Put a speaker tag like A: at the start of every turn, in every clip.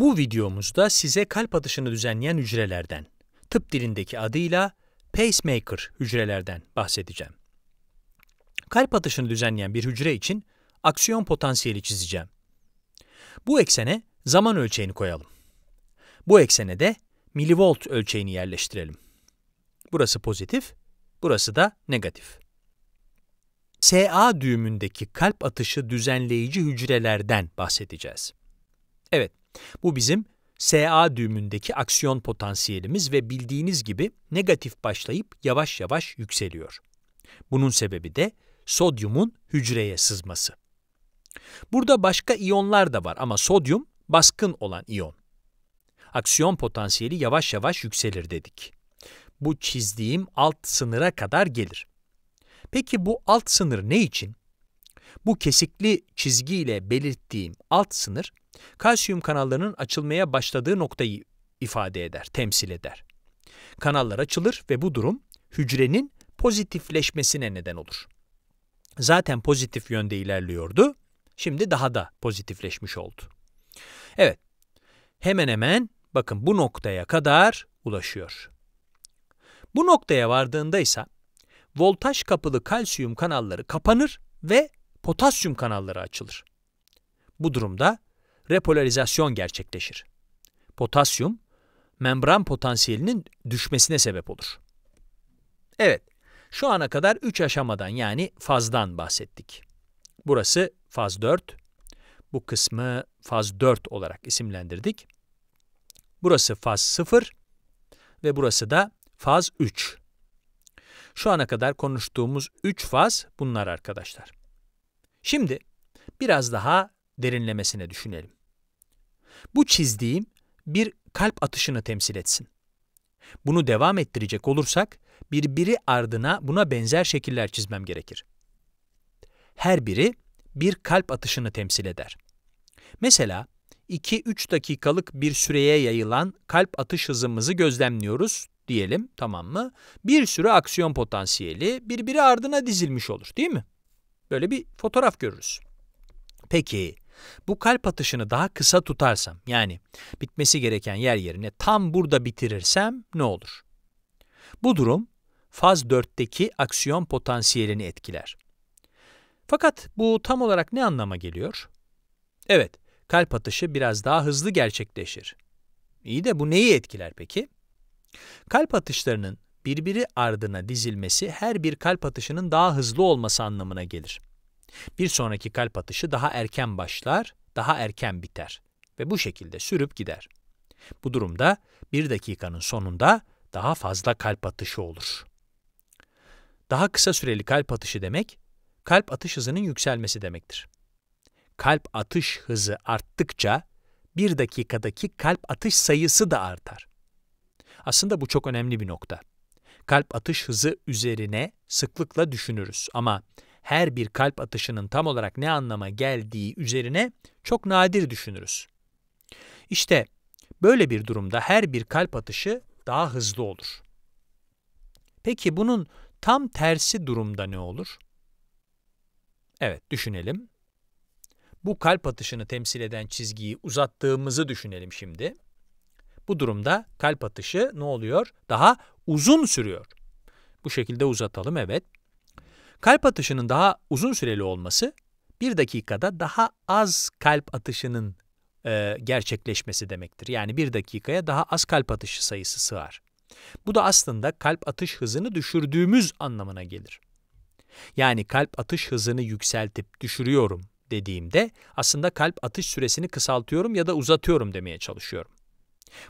A: Bu videomuzda size kalp atışını düzenleyen hücrelerden, tıp dilindeki adıyla pacemaker hücrelerden bahsedeceğim. Kalp atışını düzenleyen bir hücre için aksiyon potansiyeli çizeceğim. Bu eksene zaman ölçeğini koyalım. Bu eksene de milivolt ölçeğini yerleştirelim. Burası pozitif, burası da negatif. SA düğümündeki kalp atışı düzenleyici hücrelerden bahsedeceğiz. Evet, bu bizim SA düğümündeki aksiyon potansiyelimiz ve bildiğiniz gibi negatif başlayıp yavaş yavaş yükseliyor. Bunun sebebi de sodyumun hücreye sızması. Burada başka iyonlar da var ama sodyum baskın olan iyon. Aksiyon potansiyeli yavaş yavaş yükselir dedik. Bu çizdiğim alt sınıra kadar gelir. Peki bu alt sınır ne için? Bu kesikli çizgiyle belirttiğim alt sınır kalsiyum kanallarının açılmaya başladığı noktayı ifade eder, temsil eder. Kanallar açılır ve bu durum hücrenin pozitifleşmesine neden olur. Zaten pozitif yönde ilerliyordu, şimdi daha da pozitifleşmiş oldu. Evet, hemen hemen bakın bu noktaya kadar ulaşıyor. Bu noktaya vardığında ise voltaj kapılı kalsiyum kanalları kapanır ve potasyum kanalları açılır. Bu durumda repolarizasyon gerçekleşir. Potasyum, membran potansiyelinin düşmesine sebep olur. Evet, şu ana kadar 3 aşamadan yani fazdan bahsettik. Burası faz 4. Bu kısmı faz 4 olarak isimlendirdik. Burası faz 0 ve burası da faz 3. Şu ana kadar konuştuğumuz 3 faz bunlar arkadaşlar. Şimdi biraz daha derinlemesine düşünelim. Bu çizdiğim bir kalp atışını temsil etsin. Bunu devam ettirecek olursak birbiri ardına buna benzer şekiller çizmem gerekir. Her biri bir kalp atışını temsil eder. Mesela 2-3 dakikalık bir süreye yayılan kalp atış hızımızı gözlemliyoruz diyelim tamam mı? Bir sürü aksiyon potansiyeli birbiri ardına dizilmiş olur değil mi? Böyle bir fotoğraf görürüz. Peki bu kalp atışını daha kısa tutarsam yani bitmesi gereken yer yerine tam burada bitirirsem ne olur? Bu durum faz 4'teki aksiyon potansiyelini etkiler. Fakat bu tam olarak ne anlama geliyor? Evet, kalp atışı biraz daha hızlı gerçekleşir. İyi de bu neyi etkiler peki? Kalp atışlarının birbiri ardına dizilmesi her bir kalp atışının daha hızlı olması anlamına gelir. Bir sonraki kalp atışı daha erken başlar, daha erken biter ve bu şekilde sürüp gider. Bu durumda bir dakikanın sonunda daha fazla kalp atışı olur. Daha kısa süreli kalp atışı demek, kalp atış hızının yükselmesi demektir. Kalp atış hızı arttıkça bir dakikadaki kalp atış sayısı da artar. Aslında bu çok önemli bir nokta. Kalp atış hızı üzerine sıklıkla düşünürüz ama her bir kalp atışının tam olarak ne anlama geldiği üzerine çok nadir düşünürüz. İşte böyle bir durumda her bir kalp atışı daha hızlı olur. Peki bunun tam tersi durumda ne olur? Evet, düşünelim. Bu kalp atışını temsil eden çizgiyi uzattığımızı düşünelim şimdi. Bu durumda kalp atışı ne oluyor? Daha uzun sürüyor. Bu şekilde uzatalım, evet. Kalp atışının daha uzun süreli olması, bir dakikada daha az kalp atışının e, gerçekleşmesi demektir. Yani bir dakikaya daha az kalp atışı sayısı sığar. Bu da aslında kalp atış hızını düşürdüğümüz anlamına gelir. Yani kalp atış hızını yükseltip düşürüyorum dediğimde aslında kalp atış süresini kısaltıyorum ya da uzatıyorum demeye çalışıyorum.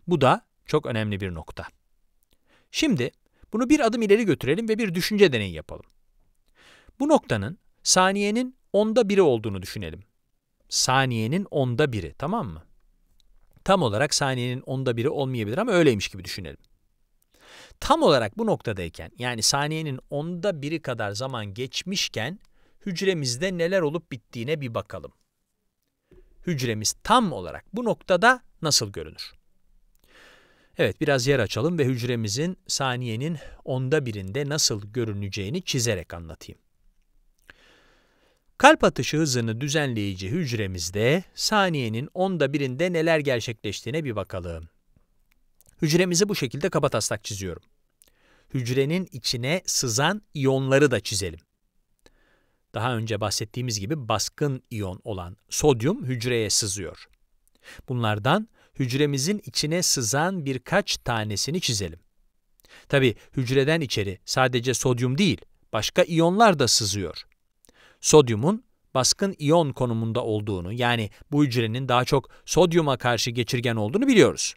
A: Bu da çok önemli bir nokta. Şimdi bunu bir adım ileri götürelim ve bir düşünce deneyi yapalım. Bu noktanın saniyenin onda biri olduğunu düşünelim. Saniyenin onda biri, tamam mı? Tam olarak saniyenin onda biri olmayabilir ama öyleymiş gibi düşünelim. Tam olarak bu noktadayken, yani saniyenin onda biri kadar zaman geçmişken, hücremizde neler olup bittiğine bir bakalım. Hücremiz tam olarak bu noktada nasıl görünür? Evet, biraz yer açalım ve hücremizin saniyenin onda birinde nasıl görüneceğini çizerek anlatayım. Kalp atışı hızını düzenleyici hücremizde saniyenin onda birinde neler gerçekleştiğine bir bakalım. Hücremizi bu şekilde kabataslak çiziyorum. Hücrenin içine sızan iyonları da çizelim. Daha önce bahsettiğimiz gibi baskın iyon olan sodyum hücreye sızıyor. Bunlardan hücremizin içine sızan birkaç tanesini çizelim. Tabi hücreden içeri sadece sodyum değil, başka iyonlar da sızıyor sodyumun baskın iyon konumunda olduğunu yani bu hücrenin daha çok sodyuma karşı geçirgen olduğunu biliyoruz.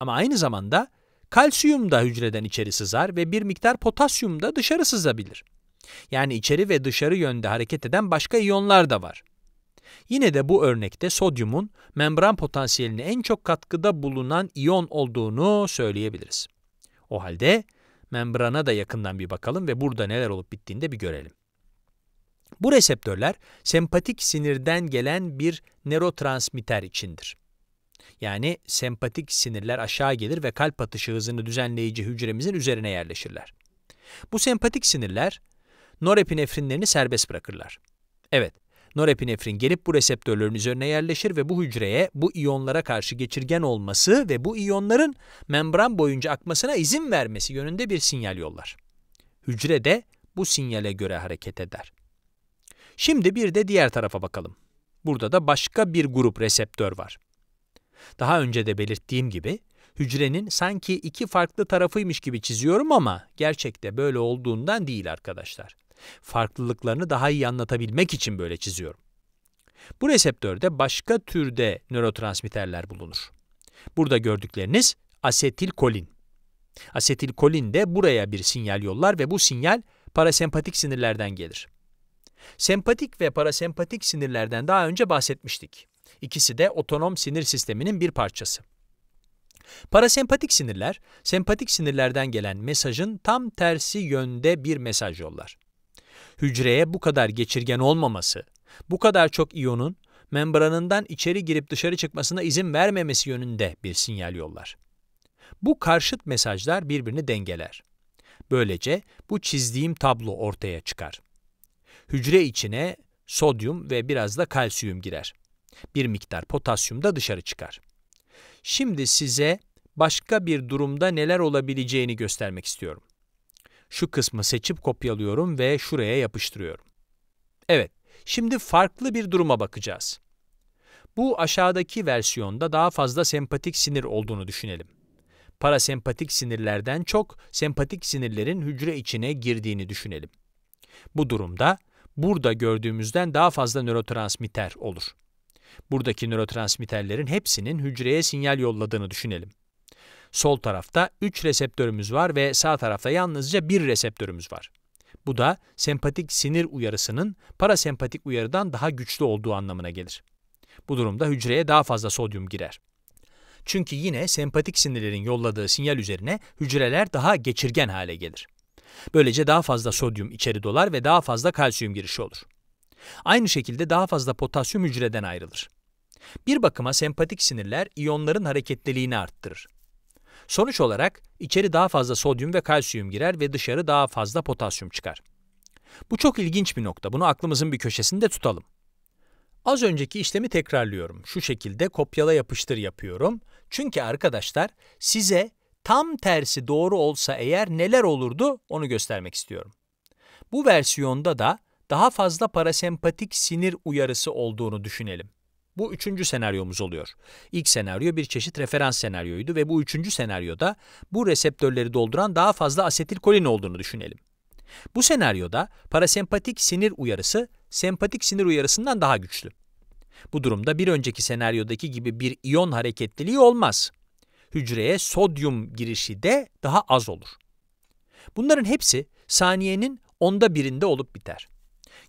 A: Ama aynı zamanda kalsiyum da hücreden içeri sızar ve bir miktar potasyum da dışarı sızabilir. Yani içeri ve dışarı yönde hareket eden başka iyonlar da var. Yine de bu örnekte sodyumun membran potansiyeline en çok katkıda bulunan iyon olduğunu söyleyebiliriz. O halde membrana da yakından bir bakalım ve burada neler olup bittiğini de bir görelim. Bu reseptörler sempatik sinirden gelen bir nörotransmitter içindir. Yani sempatik sinirler aşağı gelir ve kalp atışı hızını düzenleyici hücremizin üzerine yerleşirler. Bu sempatik sinirler norepinefrinlerini serbest bırakırlar. Evet, norepinefrin gelip bu reseptörlerin üzerine yerleşir ve bu hücreye bu iyonlara karşı geçirgen olması ve bu iyonların membran boyunca akmasına izin vermesi yönünde bir sinyal yollar. Hücre de bu sinyale göre hareket eder. Şimdi bir de diğer tarafa bakalım. Burada da başka bir grup reseptör var. Daha önce de belirttiğim gibi hücrenin sanki iki farklı tarafıymış gibi çiziyorum ama gerçekte böyle olduğundan değil arkadaşlar. Farklılıklarını daha iyi anlatabilmek için böyle çiziyorum. Bu reseptörde başka türde nörotransmitterler bulunur. Burada gördükleriniz asetilkolin. Asetilkolin de buraya bir sinyal yollar ve bu sinyal parasempatik sinirlerden gelir. Sempatik ve parasempatik sinirlerden daha önce bahsetmiştik. İkisi de otonom sinir sisteminin bir parçası. Parasempatik sinirler, sempatik sinirlerden gelen mesajın tam tersi yönde bir mesaj yollar. Hücreye bu kadar geçirgen olmaması, bu kadar çok iyonun membranından içeri girip dışarı çıkmasına izin vermemesi yönünde bir sinyal yollar. Bu karşıt mesajlar birbirini dengeler. Böylece bu çizdiğim tablo ortaya çıkar. Hücre içine sodyum ve biraz da kalsiyum girer. Bir miktar potasyum da dışarı çıkar. Şimdi size başka bir durumda neler olabileceğini göstermek istiyorum. Şu kısmı seçip kopyalıyorum ve şuraya yapıştırıyorum. Evet, şimdi farklı bir duruma bakacağız. Bu aşağıdaki versiyonda daha fazla sempatik sinir olduğunu düşünelim. Parasempatik sinirlerden çok sempatik sinirlerin hücre içine girdiğini düşünelim. Bu durumda burada gördüğümüzden daha fazla nörotransmitter olur. Buradaki nörotransmitterlerin hepsinin hücreye sinyal yolladığını düşünelim. Sol tarafta 3 reseptörümüz var ve sağ tarafta yalnızca 1 reseptörümüz var. Bu da sempatik sinir uyarısının parasempatik uyarıdan daha güçlü olduğu anlamına gelir. Bu durumda hücreye daha fazla sodyum girer. Çünkü yine sempatik sinirlerin yolladığı sinyal üzerine hücreler daha geçirgen hale gelir. Böylece daha fazla sodyum içeri dolar ve daha fazla kalsiyum girişi olur. Aynı şekilde daha fazla potasyum hücreden ayrılır. Bir bakıma sempatik sinirler iyonların hareketliliğini arttırır. Sonuç olarak içeri daha fazla sodyum ve kalsiyum girer ve dışarı daha fazla potasyum çıkar. Bu çok ilginç bir nokta. Bunu aklımızın bir köşesinde tutalım. Az önceki işlemi tekrarlıyorum. Şu şekilde kopyala yapıştır yapıyorum. Çünkü arkadaşlar size tam tersi doğru olsa eğer neler olurdu onu göstermek istiyorum. Bu versiyonda da daha fazla parasempatik sinir uyarısı olduğunu düşünelim. Bu üçüncü senaryomuz oluyor. İlk senaryo bir çeşit referans senaryoydu ve bu üçüncü senaryoda bu reseptörleri dolduran daha fazla asetilkolin olduğunu düşünelim. Bu senaryoda parasempatik sinir uyarısı sempatik sinir uyarısından daha güçlü. Bu durumda bir önceki senaryodaki gibi bir iyon hareketliliği olmaz hücreye sodyum girişi de daha az olur. Bunların hepsi saniyenin onda birinde olup biter.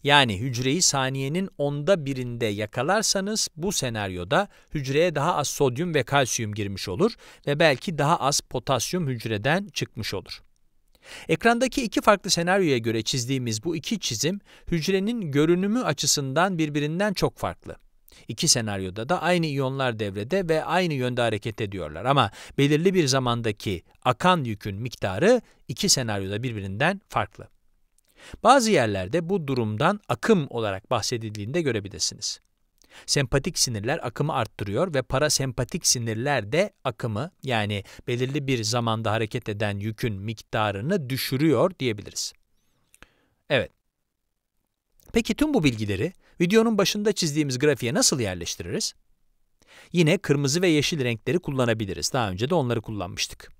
A: Yani hücreyi saniyenin onda birinde yakalarsanız bu senaryoda hücreye daha az sodyum ve kalsiyum girmiş olur ve belki daha az potasyum hücreden çıkmış olur. Ekrandaki iki farklı senaryoya göre çizdiğimiz bu iki çizim hücrenin görünümü açısından birbirinden çok farklı. İki senaryoda da aynı iyonlar devrede ve aynı yönde hareket ediyorlar ama belirli bir zamandaki akan yükün miktarı iki senaryoda birbirinden farklı. Bazı yerlerde bu durumdan akım olarak bahsedildiğini de görebilirsiniz. Sempatik sinirler akımı arttırıyor ve parasempatik sinirler de akımı yani belirli bir zamanda hareket eden yükün miktarını düşürüyor diyebiliriz. Evet. Peki tüm bu bilgileri Videonun başında çizdiğimiz grafiğe nasıl yerleştiririz? Yine kırmızı ve yeşil renkleri kullanabiliriz. Daha önce de onları kullanmıştık.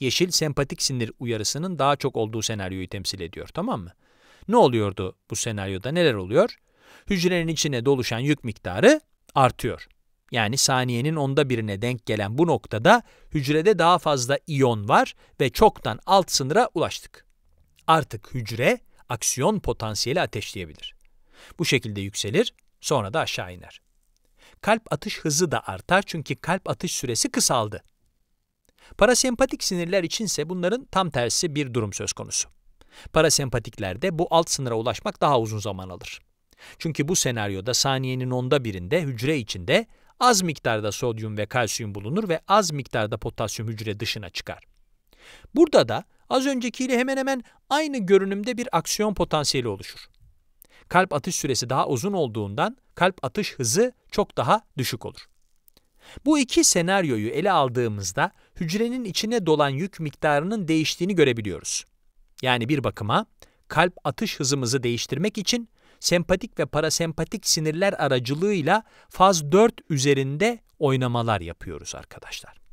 A: Yeşil, sempatik sinir uyarısının daha çok olduğu senaryoyu temsil ediyor, tamam mı? Ne oluyordu bu senaryoda, neler oluyor? Hücrenin içine doluşan yük miktarı artıyor. Yani saniyenin onda birine denk gelen bu noktada hücrede daha fazla iyon var ve çoktan alt sınıra ulaştık. Artık hücre aksiyon potansiyeli ateşleyebilir. Bu şekilde yükselir, sonra da aşağı iner. Kalp atış hızı da artar çünkü kalp atış süresi kısaldı. Parasempatik sinirler içinse bunların tam tersi bir durum söz konusu. Parasempatiklerde bu alt sınıra ulaşmak daha uzun zaman alır. Çünkü bu senaryoda saniyenin onda birinde hücre içinde az miktarda sodyum ve kalsiyum bulunur ve az miktarda potasyum hücre dışına çıkar. Burada da az öncekiyle hemen hemen aynı görünümde bir aksiyon potansiyeli oluşur kalp atış süresi daha uzun olduğundan kalp atış hızı çok daha düşük olur. Bu iki senaryoyu ele aldığımızda hücrenin içine dolan yük miktarının değiştiğini görebiliyoruz. Yani bir bakıma kalp atış hızımızı değiştirmek için sempatik ve parasempatik sinirler aracılığıyla faz 4 üzerinde oynamalar yapıyoruz arkadaşlar.